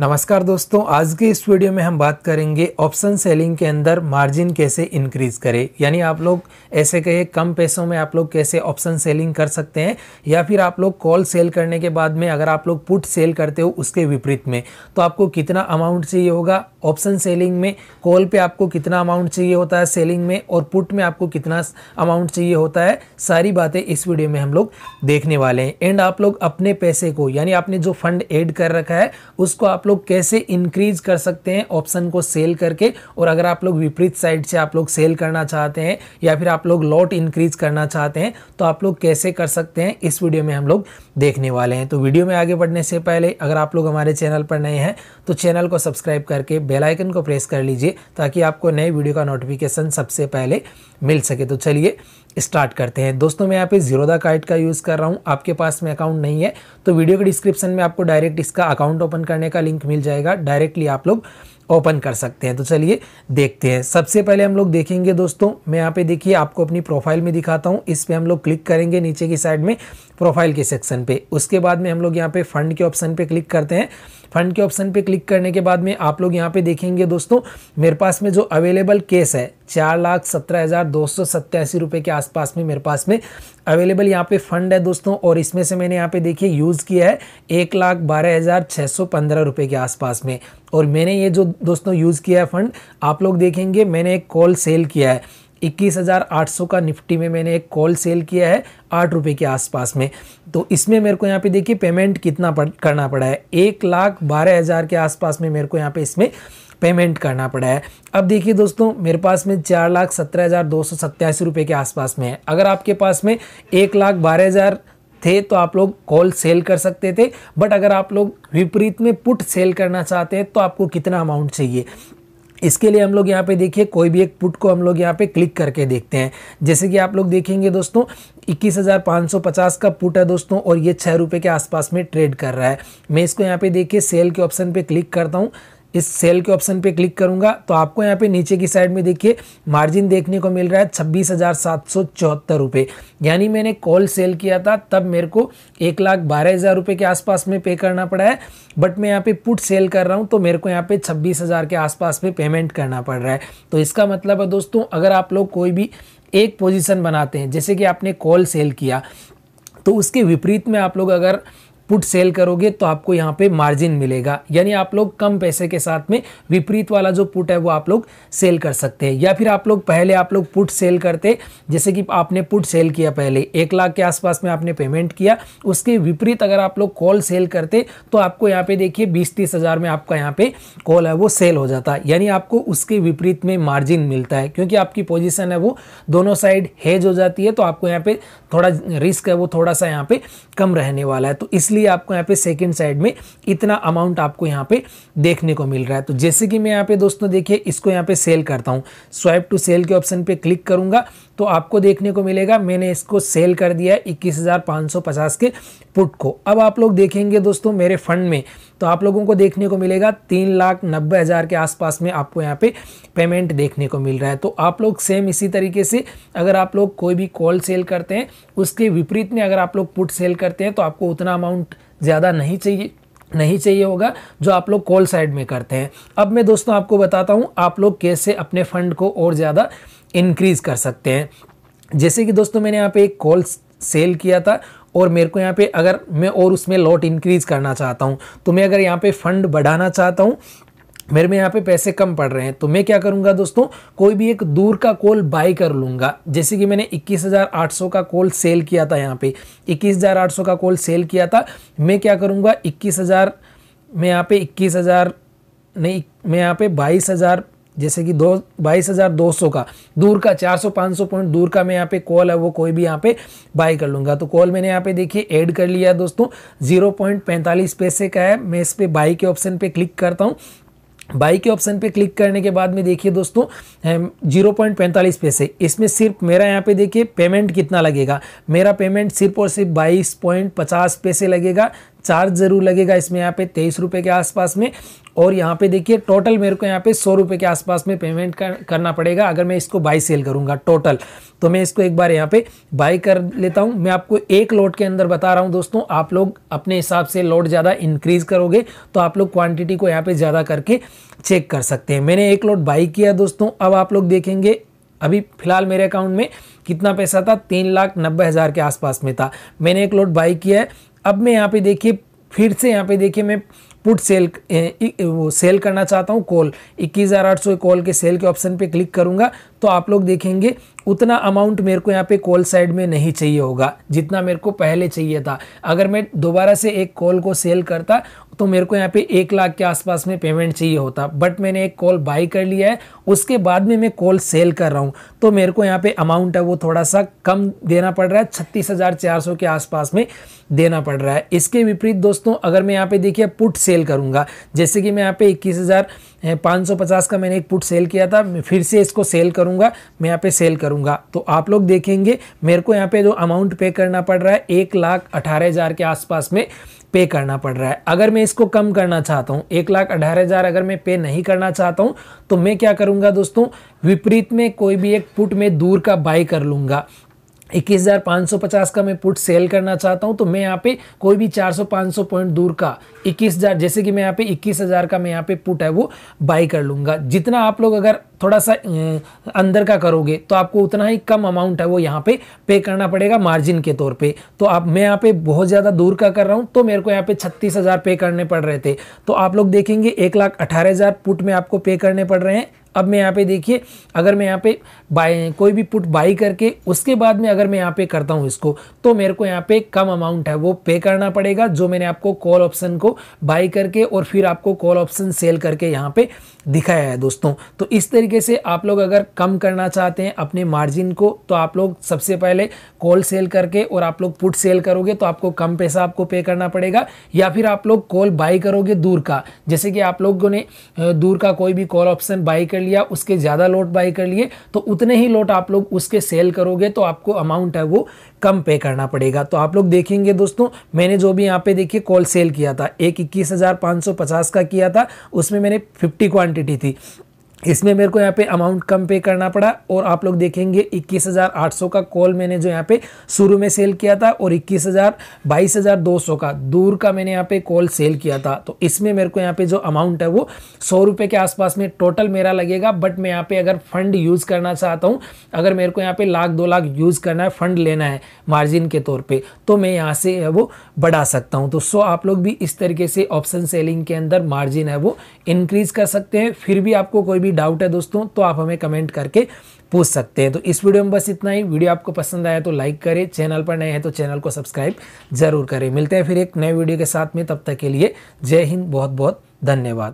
नमस्कार दोस्तों आज के इस वीडियो में हम बात करेंगे ऑप्शन सेलिंग के अंदर मार्जिन कैसे इंक्रीज करें यानी आप लोग ऐसे कहे कम पैसों में आप लोग कैसे ऑप्शन सेलिंग कर सकते हैं या फिर आप लोग कॉल सेल करने के बाद में अगर आप लोग पुट सेल करते हो उसके विपरीत में तो आपको कितना अमाउंट चाहिए होगा ऑप्शन सेलिंग में कॉल पर आपको कितना अमाउंट चाहिए होता है सेलिंग में और पुट में आपको कितना अमाउंट चाहिए होता है सारी बातें इस वीडियो में हम लोग देखने वाले हैं एंड आप लोग अपने पैसे को यानी आपने जो फंड एड कर रखा है उसको आप लोग लोग कैसे इंक्रीज कर सकते हैं ऑप्शन को सेल करके और अगर आप लोग विपरीत साइड से आप लोग सेल करना चाहते हैं या फिर आप लोग लॉट इंक्रीज करना चाहते हैं तो आप लोग कैसे कर सकते हैं इस वीडियो में हम लोग देखने वाले हैं तो वीडियो में आगे बढ़ने से पहले अगर आप लोग हमारे चैनल पर नए हैं तो चैनल को सब्सक्राइब करके बेल आइकन को प्रेस कर लीजिए ताकि आपको नए वीडियो का नोटिफिकेशन सबसे पहले मिल सके तो चलिए स्टार्ट करते हैं दोस्तों मैं यहाँ पे जीरो दा कार्ड का यूज़ कर रहा हूँ आपके पास में अकाउंट नहीं है तो वीडियो के डिस्क्रिप्शन में आपको डायरेक्ट इसका अकाउंट ओपन करने का लिंक मिल जाएगा डायरेक्टली आप लोग ओपन कर सकते हैं तो चलिए देखते हैं सबसे पहले हम लोग देखेंगे दोस्तों मैं यहाँ पे देखिए आपको अपनी प्रोफाइल में दिखाता हूँ इस पर हम लोग क्लिक करेंगे नीचे की साइड में प्रोफाइल के सेक्शन पे उसके बाद में हम लोग यहाँ पे फंड के ऑप्शन पे क्लिक करते हैं फंड के ऑप्शन पे क्लिक करने के बाद में आप लोग यहाँ पे देखेंगे दोस्तों मेरे पास में जो अवेलेबल केस है चार लाख सत्रह हज़ार दो सौ सत्तासी रुपये के आसपास में मेरे पास में अवेलेबल यहाँ पे फंड है दोस्तों और इसमें से मैंने यहाँ पे देखिए यूज़ किया है एक लाख बारह हज़ार छः सौ पंद्रह रुपये के आसपास में और मैंने ये जो दोस्तों यूज़ किया है फंड आप लोग देखेंगे मैंने एक कॉल सेल किया है 21,800 का निफ्टी में मैंने एक कॉल सेल किया है आठ रुपये के आसपास में तो इसमें मेरे को यहाँ पे देखिए पेमेंट कितना पड़, करना पड़ा है एक लाख बारह हज़ार के आसपास में मेरे को यहाँ पे इसमें पेमेंट करना पड़ा है अब देखिए दोस्तों मेरे पास में चार लाख सत्रह हज़ार दो सौ सत्तासी रुपये के आसपास में है अगर आपके पास में एक लाख बारह हज़ार थे तो आप लोग कॉल सेल कर सकते थे बट अगर आप लोग विपरीत में पुट सेल करना चाहते हैं तो आपको कितना अमाउंट चाहिए इसके लिए हम लोग यहाँ पे देखिए कोई भी एक पुट को हम लोग यहाँ पे क्लिक करके देखते हैं जैसे कि आप लोग देखेंगे दोस्तों 21,550 का पुट है दोस्तों और ये छः रुपये के आसपास में ट्रेड कर रहा है मैं इसको यहाँ पे देखिए सेल के ऑप्शन पे क्लिक करता हूँ इस सेल के ऑप्शन पे क्लिक करूंगा तो आपको यहाँ पे नीचे की साइड में देखिए मार्जिन देखने को मिल रहा है छब्बीस हज़ार सात सौ चौहत्तर रुपये यानी मैंने कॉल सेल किया था तब मेरे को एक लाख बारह हज़ार रुपये के आसपास में पे करना पड़ा है बट मैं यहाँ पे पुट सेल कर रहा हूँ तो मेरे को यहाँ पे छब्बीस हज़ार के आसपास में पेमेंट करना पड़ रहा है तो इसका मतलब है दोस्तों अगर आप लोग कोई भी एक पोजिशन बनाते हैं जैसे कि आपने कॉल सेल किया तो उसके विपरीत में आप लोग अगर पुट सेल करोगे तो आपको यहाँ पे मार्जिन मिलेगा यानी आप लोग कम पैसे के साथ में विपरीत वाला जो पुट है वो आप लोग सेल कर सकते हैं या फिर आप लोग पहले आप लोग पुट सेल करते जैसे कि आपने पुट सेल किया पहले एक लाख के आसपास में आपने पेमेंट किया उसके विपरीत अगर आप लोग कॉल सेल करते तो आपको यहाँ पे देखिए बीस तीस हज़ार में आपका यहाँ पे कॉल है वो सेल हो जाता है यानी आपको उसके विपरीत में मार्जिन मिलता है क्योंकि आपकी पोजिशन है वो दोनों साइड हेज हो जाती है तो आपको यहाँ पे थोड़ा रिस्क है वो थोड़ा सा यहाँ पे कम रहने वाला है तो इसलिए भी आपको यहाँ पे सेकेंड साइड में इतना अमाउंट आपको यहाँ पे देखने को मिल रहा है तो जैसे कि मैं यहाँ पे दोस्तों देखिए इसको यहाँ पे सेल करता हूँ स्वाइप टू सेल के ऑप्शन पे क्लिक करूँगा तो आपको देखने को मिलेगा मैंने इसको सेल कर दिया इक्कीस के पुट को अब आप लोग देखेंगे दोस्तों मेरे फंड में तो आप लोगों को देखने को मिलेगा तीन लाख नब्बे हज़ार के आसपास में आपको यहाँ पे पेमेंट देखने को मिल रहा है तो आप लोग सेम इसी तरीके से अगर आप लोग कोई भी कॉल सेल करते हैं उसके विपरीत में अगर आप लोग पुट सेल करते हैं तो आपको उतना अमाउंट ज़्यादा नहीं चाहिए नहीं चाहिए होगा जो आप लोग कॉल साइड में करते हैं अब मैं दोस्तों आपको बताता हूँ आप लोग कैसे अपने फंड को और ज़्यादा इंक्रीज़ कर सकते हैं जैसे कि दोस्तों मैंने यहाँ पे एक कॉल सेल किया था और मेरे को यहाँ पे अगर मैं और उसमें लॉट इंक्रीज़ करना चाहता हूँ तो मैं अगर यहाँ पे फंड बढ़ाना चाहता हूँ मेरे में यहाँ पे पैसे कम पड़ रहे हैं तो मैं क्या करूँगा दोस्तों कोई भी एक दूर का कॉल बाई कर लूँगा जैसे कि मैंने 21,800 का कॉल सेल किया था यहाँ पे 21,800 का कॉल सेल किया था मैं क्या करूँगा 21,000 मैं यहाँ पे 21,000 नहीं मैं यहाँ पे 22,000 जैसे कि दो बाईस हज़ार दो सौ का दूर का चार सौ पाँच सौ पॉइंट दूर का मैं यहाँ पे कॉल है वो कोई भी यहाँ पे बाई कर लूंगा तो कॉल मैंने यहाँ पे देखिए ऐड कर लिया दोस्तों जीरो पॉइंट पैंतालीस पैसे का है मैं इस पर बाई के ऑप्शन पे क्लिक करता हूँ बाई के ऑप्शन पे क्लिक करने के बाद में देखिए दोस्तों जीरो पॉइंट पैंतालीस पैसे इसमें सिर्फ मेरा यहाँ पे देखिए पेमेंट कितना लगेगा मेरा पेमेंट सिर्फ और सिर्फ बाईस पॉइंट पचास पैसे लगेगा चार्ज ज़रूर लगेगा इसमें यहाँ पे तेईस रुपये के आसपास में और यहाँ पे देखिए टोटल मेरे को यहाँ पे सौ रुपये के आसपास में पेमेंट कर, करना पड़ेगा अगर मैं इसको बाई सेल करूँगा टोटल तो मैं इसको एक बार यहाँ पे बाई कर लेता हूँ मैं आपको एक लोड के अंदर बता रहा हूँ दोस्तों आप लोग अपने हिसाब से लोड ज़्यादा इंक्रीज़ करोगे तो आप लोग क्वान्टिटी को यहाँ पर ज़्यादा करके चेक कर सकते हैं मैंने एक लोट बाई किया दोस्तों अब आप लोग देखेंगे अभी फिलहाल मेरे अकाउंट में कितना पैसा था तीन लाख नब्बे हज़ार के आसपास में था मैंने एक लोट बाई किया है अब मैं यहाँ पे देखिए फिर से यहाँ पे देखिए मैं पुट सेल वो सेल करना चाहता हूँ कॉल इक्कीस हज़ार आठ सौ कॉल के सेल के ऑप्शन पे क्लिक करूँगा तो आप लोग देखेंगे उतना अमाउंट मेरे को यहाँ पे कॉल साइड में नहीं चाहिए होगा जितना मेरे को पहले चाहिए था अगर मैं दोबारा से एक कॉल को सेल करता तो मेरे को यहाँ पे एक लाख के आसपास में पेमेंट चाहिए होता बट मैंने एक कॉल बाई कर लिया है उसके बाद में मैं कॉल सेल कर रहा हूँ तो मेरे को यहाँ पे अमाउंट है वो थोड़ा सा कम देना पड़ रहा है छत्तीस हज़ार चार सौ के आसपास में देना पड़ रहा है इसके विपरीत दोस्तों अगर मैं यहाँ पे देखिए पुट सेल करूँगा जैसे कि मैं यहाँ पे इक्कीस हज़ार पाँच सौ पचास का मैंने एक पुट सेल किया था फिर से इसको सेल करूँगा मैं यहाँ पे सेल करूँगा करूंगा तो आप लोग देखेंगे मेरे को यहाँ पे जो अमाउंट पे करना पड़ रहा है एक लाख अठारह हज़ार के आसपास में पे करना पड़ रहा है अगर मैं इसको कम करना चाहता हूँ एक लाख अठारह हज़ार अगर मैं पे नहीं करना चाहता हूँ तो मैं क्या करूँगा दोस्तों विपरीत में कोई भी एक पुट में दूर का बाई कर लूँगा 21,550 का मैं पुट सेल करना चाहता हूं तो मैं यहाँ पे कोई भी 400-500 पॉइंट दूर का 21,000 जैसे कि मैं यहाँ पे 21,000 का मैं यहाँ पे पुट है वो बाई कर लूँगा जितना आप लोग अगर थोड़ा सा अंदर का करोगे तो आपको उतना ही कम अमाउंट है वो यहाँ पे पे करना पड़ेगा मार्जिन के तौर पे तो आप मैं यहाँ पे बहुत ज़्यादा दूर का कर रहा हूँ तो मेरे को यहाँ पे छत्तीस हज़ार पे करने पड़ रहे थे तो आप लोग देखेंगे एक लाख अठारह हज़ार पुट में आपको पे करने पड़ रहे हैं अब मैं यहाँ पे देखिए अगर मैं यहाँ पे बाय कोई भी पुट बाई करके उसके बाद में अगर मैं यहाँ पे करता हूँ इसको तो मेरे को यहाँ पे कम अमाउंट है वो पे करना पड़ेगा जो मैंने आपको कॉल ऑप्शन को बाई करके और फिर आपको कॉल ऑप्शन सेल करके यहाँ पे दिखाया है दोस्तों तो इस तरीके से आप लोग अगर कम करना चाहते हैं अपने मार्जिन को तो आप लोग सबसे पहले कॉल सेल करके और आप लोग पुट सेल करोगे तो आपको कम पैसा आपको पे करना पड़ेगा या फिर आप लोग कॉल बाई करोगे दूर का जैसे कि आप लोगों ने दूर का कोई भी कॉल ऑप्शन बाई कर लिया उसके ज़्यादा लोट बाई कर लिए तो उतने ही लोट आप लोग उसके सेल करोगे तो आपको अमाउंट है वो कम पे करना पड़ेगा तो आप लोग देखेंगे दोस्तों मैंने जो भी यहाँ पे देखिए कॉल सेल किया था एक इक्कीस का किया था उसमें मैंने फिफ्टी क्वान्टिटी थी इसमें मेरे को यहाँ पे अमाउंट कम पे करना पड़ा और आप लोग देखेंगे 21,800 का कॉल मैंने जो यहाँ पे शुरू में सेल किया था और 21,000 22,200 का दूर का मैंने यहाँ पे कॉल सेल किया था तो इसमें मेरे को यहाँ पे जो अमाउंट है वो सौ रुपये के आसपास में टोटल मेरा लगेगा बट मैं यहाँ पे अगर फंड यूज़ करना चाहता हूँ अगर मेरे को यहाँ पे लाख दो लाख यूज़ करना है फंड लेना है मार्जिन के तौर पर तो मैं यहाँ से वो बढ़ा सकता हूँ तो सो आप लोग भी इस तरीके से ऑप्शन सेलिंग के अंदर मार्जिन है वो इनक्रीज़ कर सकते हैं फिर भी आपको कोई भी कोई डाउट है दोस्तों तो आप हमें कमेंट करके पूछ सकते हैं तो इस वीडियो में बस इतना ही वीडियो आपको पसंद आया तो लाइक करें चैनल पर नए हैं तो चैनल को सब्सक्राइब जरूर करें मिलते हैं फिर एक नए वीडियो के साथ में तब तक के लिए जय हिंद बहुत बहुत धन्यवाद